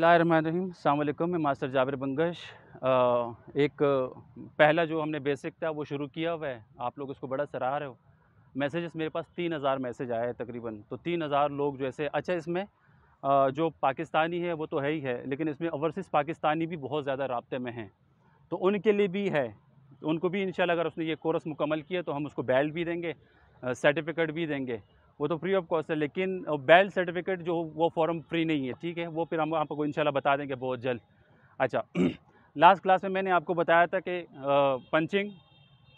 बसमिल अल्लाम मैं मास्टर जाबिर बंगश एक पहला जो हमने बेसिक था वो शुरू किया हुआ है आप लोग उसको बड़ा सराह रहे हो मैसेजेस मेरे पास तीन हज़ार मैसेज आए तकरीबन तो तीन हज़ार लोग जो ऐसे अच्छा इसमें जो पाकिस्तानी है वो तो है ही है लेकिन इसमें ओवरसीज़ पाकिस्तानी भी बहुत ज़्यादा रबते में हैं तो उनके लिए भी है तो उनको भी इन अगर उसने ये कोर्स मुकमल किया तो हम उसको बैल भी देंगे सर्टिफिकेट भी देंगे वो तो फ्री ऑफ कॉस्ट है लेकिन बैल सर्टिफिकेट जो वो फॉर्म फ्री नहीं है ठीक है वो फिर हम आपको इनशाला बता देंगे बहुत जल्द अच्छा लास्ट क्लास में मैंने आपको बताया था कि punching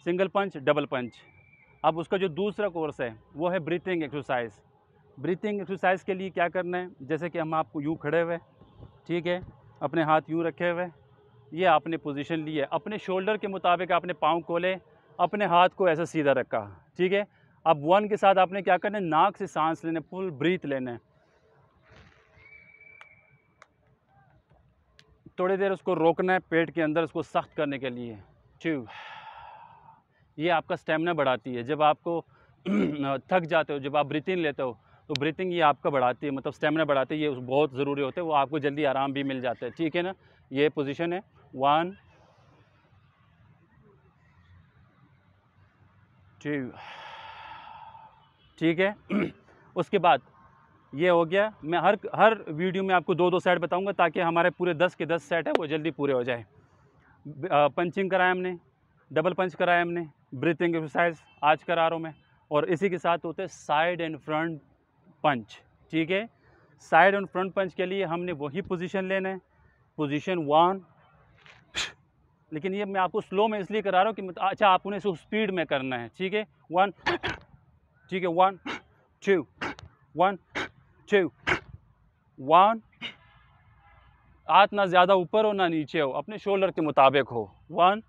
single punch double punch अब उसका जो दूसरा कोर्स है वो है ब्रीथिंग एक्सरसाइज ब्रीथिंग एक्सरसाइज के लिए क्या करना है जैसे कि हम आपको यूँ खड़े हुए ठीक है अपने हाथ यूँ रखे हुए ये आपने पोजीशन ली है अपने शोल्डर के मुताबिक आपने पाँव खोले अपने हाथ को ऐसा सीधा रखा ठीक है अब वन के साथ आपने क्या करना है नाक से सांस लेना फुल ब्रीथ लेना है थोड़ी देर उसको रोकना है पेट के अंदर उसको सख्त करने के लिए ट्यूब ये आपका स्टेमिना बढ़ाती है जब आपको थक जाते हो जब आप ब्रीथिंग लेते हो तो ब्रीथिंग ये आपका बढ़ाती है मतलब स्टेमिना बढ़ाती है ये बहुत ज़रूरी होते हैं वो आपको जल्दी आराम भी मिल जाता है ठीक है ना ये पोजीशन है वन टू ठीक है उसके बाद ये हो गया मैं हर हर वीडियो में आपको दो दो सेट बताऊंगा ताकि हमारे पूरे दस के दस सेट है वो जल्दी पूरे हो जाए पंचिंग कराया हमने डबल पंच कराया हमने ब्रीथिंग एक्सरसाइज आज करा रहा हूँ मैं और इसी के साथ होते हैं साइड एंड फ्रंट पंच ठीक है साइड एंड फ्रंट पंच के लिए हमने वही पोजिशन लेना है पोजिशन वन लेकिन ये मैं आपको स्लो में इसलिए करा रहा हूँ कि अच्छा आपने इसको स्पीड में करना है ठीक है वन ठीक है one two one two one हाथ ना ज़्यादा ऊपर हो ना नीचे हो अपने शोल्डर के मुताबिक हो वन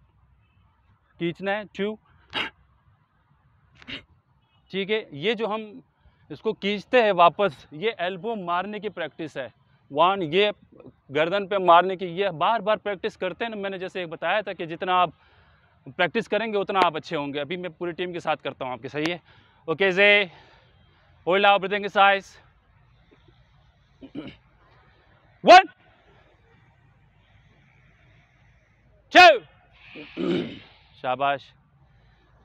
खींचना है टू ठीक है ये जो हम इसको खींचते हैं वापस ये एल्बो मारने की प्रैक्टिस है वन ये गर्दन पे मारने की ये बार बार प्रैक्टिस करते हैं ना मैंने जैसे एक बताया था कि जितना आप प्रैक्टिस करेंगे उतना आप अच्छे होंगे अभी मैं पूरी टीम के साथ करता हूँ आपके सही है Okay, Zay. Olá, breathing exercise. One. Two. Shabash.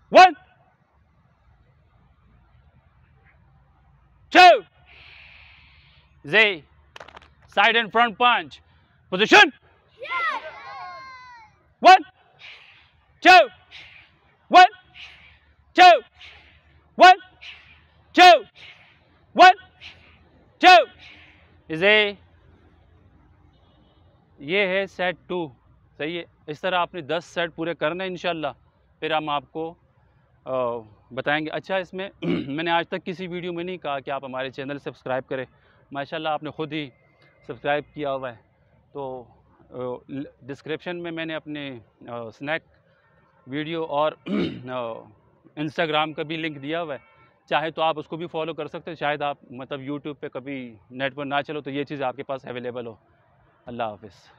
One. Two. Zay. Side and front punch. Position. Yes. One. Two. One. Is a ये है सेट टू सही है इस तरह आपने दस सेट पूरे करने इन फिर हम आपको बताएंगे अच्छा इसमें मैंने आज तक किसी वीडियो में नहीं कहा कि आप हमारे चैनल सब्सक्राइब करें माशाल्लाह आपने ख़ुद ही सब्सक्राइब किया हुआ है तो डिस्क्रिप्शन में मैंने अपने स्नैक वीडियो और इंस्टाग्राम का भी लिंक दिया हुआ है चाहे तो आप उसको भी फॉलो कर सकते हैं शायद आप मतलब यूट्यूब पे कभी नेट पर ना चलो तो ये चीज़ आपके पास अवेलेबल हो अल्लाह हाफिज़